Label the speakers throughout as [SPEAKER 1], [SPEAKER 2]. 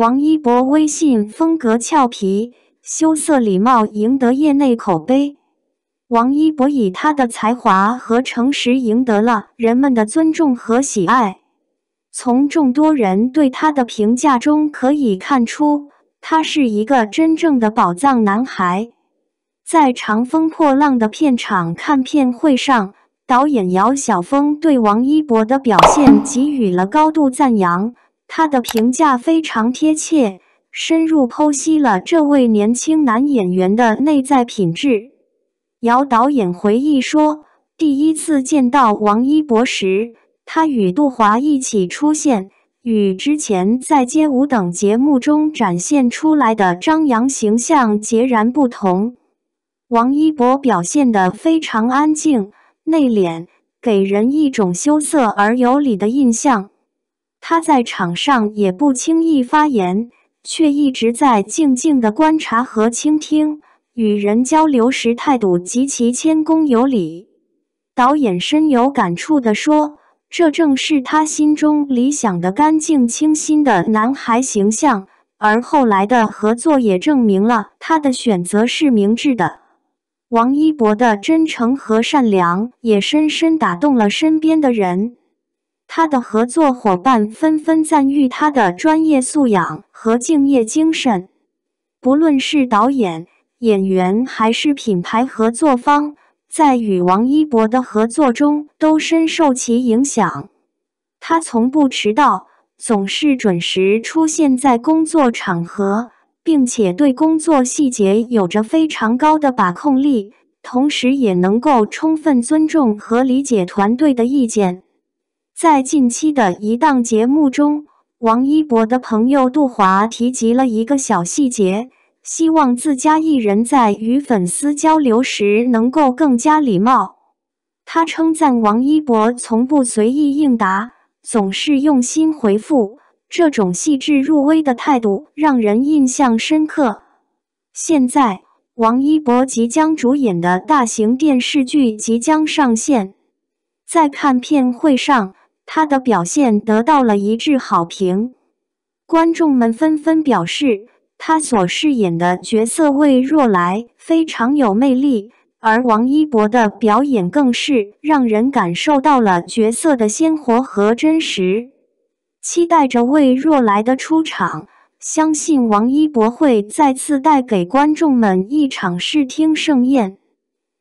[SPEAKER 1] 王一博微信风格俏皮、羞涩、礼貌，赢得业内口碑。王一博以他的才华和诚实赢得了人们的尊重和喜爱。从众多人对他的评价中可以看出，他是一个真正的宝藏男孩。在《长风破浪》的片场看片会上，导演姚晓峰对王一博的表现给予了高度赞扬。他的评价非常贴切，深入剖析了这位年轻男演员的内在品质。姚导演回忆说：“第一次见到王一博时，他与杜华一起出现，与之前在街舞等节目中展现出来的张扬形象截然不同。王一博表现得非常安静、内敛，给人一种羞涩而有礼的印象。”他在场上也不轻易发言，却一直在静静的观察和倾听。与人交流时态度极其谦恭有礼。导演深有感触地说：“这正是他心中理想的干净、清新的男孩形象。”而后来的合作也证明了他的选择是明智的。王一博的真诚和善良也深深打动了身边的人。他的合作伙伴纷纷赞誉他的专业素养和敬业精神。不论是导演、演员，还是品牌合作方，在与王一博的合作中都深受其影响。他从不迟到，总是准时出现在工作场合，并且对工作细节有着非常高的把控力，同时也能够充分尊重和理解团队的意见。在近期的一档节目中，王一博的朋友杜华提及了一个小细节，希望自家艺人在与粉丝交流时能够更加礼貌。他称赞王一博从不随意应答，总是用心回复，这种细致入微的态度让人印象深刻。现在，王一博即将主演的大型电视剧即将上线，在看片会上。他的表现得到了一致好评，观众们纷纷表示，他所饰演的角色魏若来非常有魅力，而王一博的表演更是让人感受到了角色的鲜活和真实。期待着魏若来的出场，相信王一博会再次带给观众们一场视听盛宴。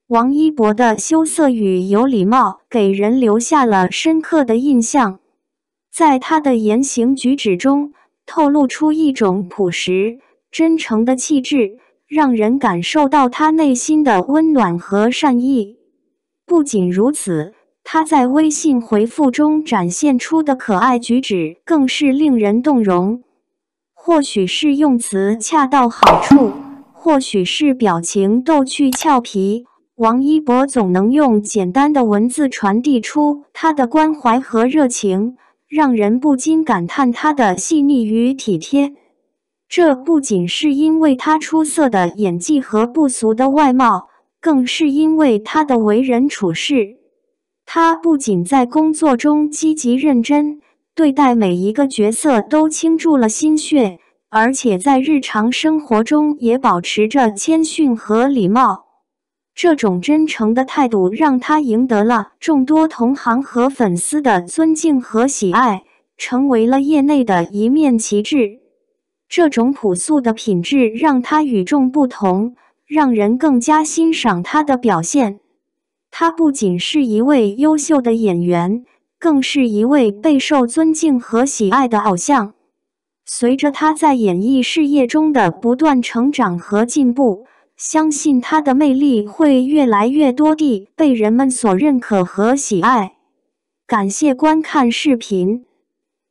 [SPEAKER 1] 王一博的羞涩与有礼貌给人留下了深刻的印象，在他的言行举止中透露出一种朴实真诚的气质，让人感受到他内心的温暖和善意。不仅如此，他在微信回复中展现出的可爱举止更是令人动容，或许是用词恰到好处，或许是表情逗趣俏皮。王一博总能用简单的文字传递出他的关怀和热情，让人不禁感叹他的细腻与体贴。这不仅是因为他出色的演技和不俗的外貌，更是因为他的为人处事。他不仅在工作中积极认真，对待每一个角色都倾注了心血，而且在日常生活中也保持着谦逊和礼貌。这种真诚的态度让他赢得了众多同行和粉丝的尊敬和喜爱，成为了业内的一面旗帜。这种朴素的品质让他与众不同，让人更加欣赏他的表现。他不仅是一位优秀的演员，更是一位备受尊敬和喜爱的偶像。随着他在演艺事业中的不断成长和进步。相信他的魅力会越来越多地被人们所认可和喜爱。感谢观看视频。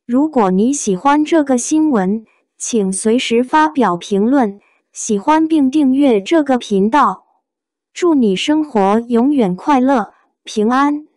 [SPEAKER 1] 如果你喜欢这个新闻，请随时发表评论、喜欢并订阅这个频道。祝你生活永远快乐、平安。